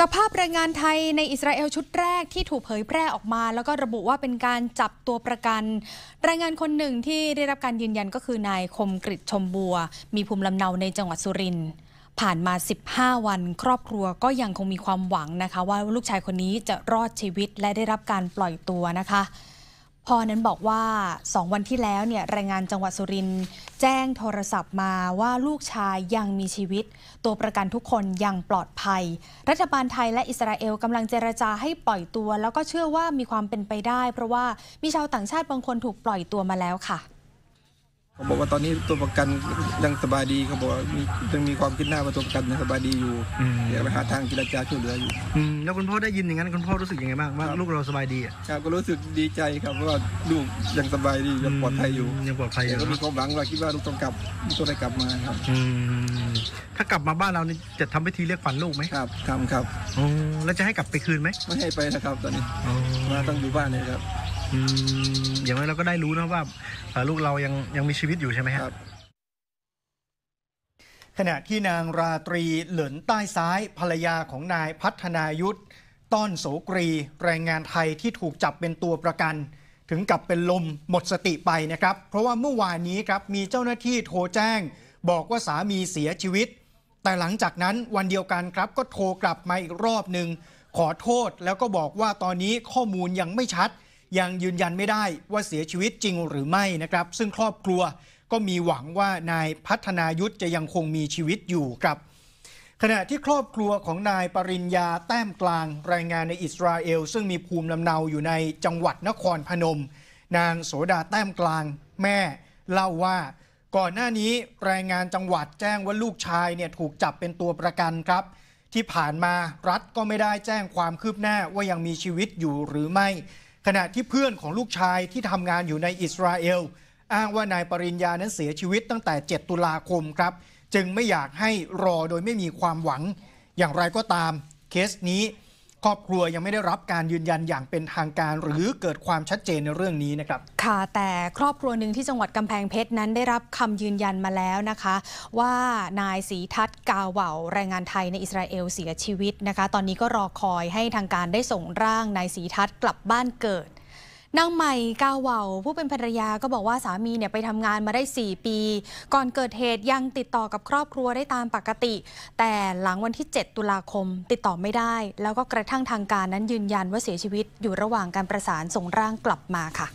จับภาพแรงงานไทยในอิสราเอลชุดแรกที่ถูกเผยแพร่ออกมาแล้วก็ระบุว่าเป็นการจับตัวประกันแรงงานคนหนึ่งที่ได้รับการยืนยันก็คือนายคมกริชชมบัว มีภูมิลำเนาในจังหวัดสุรินทร์ผ่านมา 15 วันครอบครัวก็ยังคงมีความหวังนะคะว่าลูกชายคนนี้จะรอดชีวิตและได้รับการปล่อยตัวนะคะพ่อนั้นบอกว่าสองวันที่แล้วเนี่ยรายงานจังหวัดสุรินทร์แจ้งโทรศัพท์มาว่าลูกชายยังมีชีวิต ตัวประกันทุกคนยังปลอดภัย รัฐบาลไทยและอิสราเอลกำลังเจรจาให้ปล่อยตัว แล้วก็เชื่อว่ามีความเป็นไปได้ เพราะว่ามีชาวต่างชาติบางคนถูกปล่อยตัวมาแล้วค่ะเขาบอกว่าตอนนี้ตัวประกันยังสบายดีเขาบอกมียังมีความคิดหน้าว่าตัวประกันยังสบายดีอยู่อยากไปหาทางกิจกจาช่วยเหลืออยู่แล้วคุณพ่อได้ยินอย่างนั้นคุณพ่อรู้สึกยังไงบ้างว่า ลูกเราสบายดีอ่ะครับก็รู้สึกดีใจครับว่าลูกยังสบายดียังปลอดภัยอยู่ยังปลอดภัยอ่ยู่ก็มีความหวังว่าคิดว่าลูกต้องกลับลูกต้องได้กลับมาครับถ้ากลับมาบ้านเรานี่จะทำพิธีเรียกขวัญลูกไหมครับทำครับแล้วจะให้กลับไปคืนไหมไม่ให้ไปนะครับ ตอนนี้มาต้องอยู่บ้านเลยครับอย่างน้นเราก็ได้รู้นะว่าลูกเรายังยังมีชีวิตอยู่ใช่ไหมครับขณะที่นางราตรีเหลินใต้ซ้ายภรรยาของนายพัฒนายุทธต้อนโสกรีแรงงานไทยที่ถูกจับเป็นตัวประกัน ถึงกับเป็นลมหมดสติไปนะครับ เพราะว่าเมื่อวานนี้ครับ มีเจ้าหน้าที่โทรแจ้ง บอกว่าสามีเสียชีวิต แต่หลังจากนั้นวันเดียวกันครับก็โทรกลับมาอีกรอบหนึ่งขอโทษแล้วก็บอกว่าตอนนี้ข้อมูลยังไม่ชัดยังยืนยันไม่ได้ว่าเสียชีวิตจริงหรือไม่นะครับ ซึ่งครอบครัวก็มีหวังว่านายพัฒนายุทธจะยังคงมีชีวิตอยู่ครับ ขณะที่ครอบครัวของนายปริญญาแต้มกลาง รายงานในอิสราเอล ซึ่งมีภูมิลำเนาอยู่ในจังหวัดนครพนม นางโสดาแต้มกลาง แม่ เล่าว่า ก่อนหน้านี้รายงานจังหวัดแจ้งว่าลูกชายเนี่ยถูกจับเป็นตัวประกันครับ ที่ผ่านมารัฐก็ไม่ได้แจ้งความคืบหน้าว่ายังมีชีวิตอยู่หรือไม่ขณะที่เพื่อนของลูกชายที่ทำงานอยู่ในอิสราเอล อ้างว่านายปริญญานั้นเสียชีวิตตั้งแต่ 7 ตุลาคมครับ จึงไม่อยากให้รอโดยไม่มีความหวัง อย่างไรก็ตามเคสนี้ครอบครัวยังไม่ได้รับการยืนยันอย่างเป็นทางการหรือเกิดความชัดเจนในเรื่องนี้นะครับ ค่ะแต่ครอบครัวหนึ่งที่จังหวัดกำแพงเพชรนั้นได้รับคำยืนยันมาแล้วนะคะ ว่านายศรีทัศน์กาเหว่าแรงงานไทยในอิสราเอลเสียชีวิตนะคะตอนนี้ก็รอคอยให้ทางการได้ส่งร่างนายศรีทัศน์กลับบ้านเกิดนางใหม่กาเหว่าผู้เป็นภรรยาก็บอกว่าสามีเนี่ยไปทำงานมาได้ 4 ปี ก่อนเกิดเหตุยังติดต่อกับครอบครัวได้ตามปกติ แต่หลังวันที่ 7 ตุลาคมติดต่อไม่ได้ แล้วก็กระทั่งทางการนั้นยืนยันว่าเสียชีวิตอยู่ระหว่างการประสานส่งร่างกลับมาค่ะ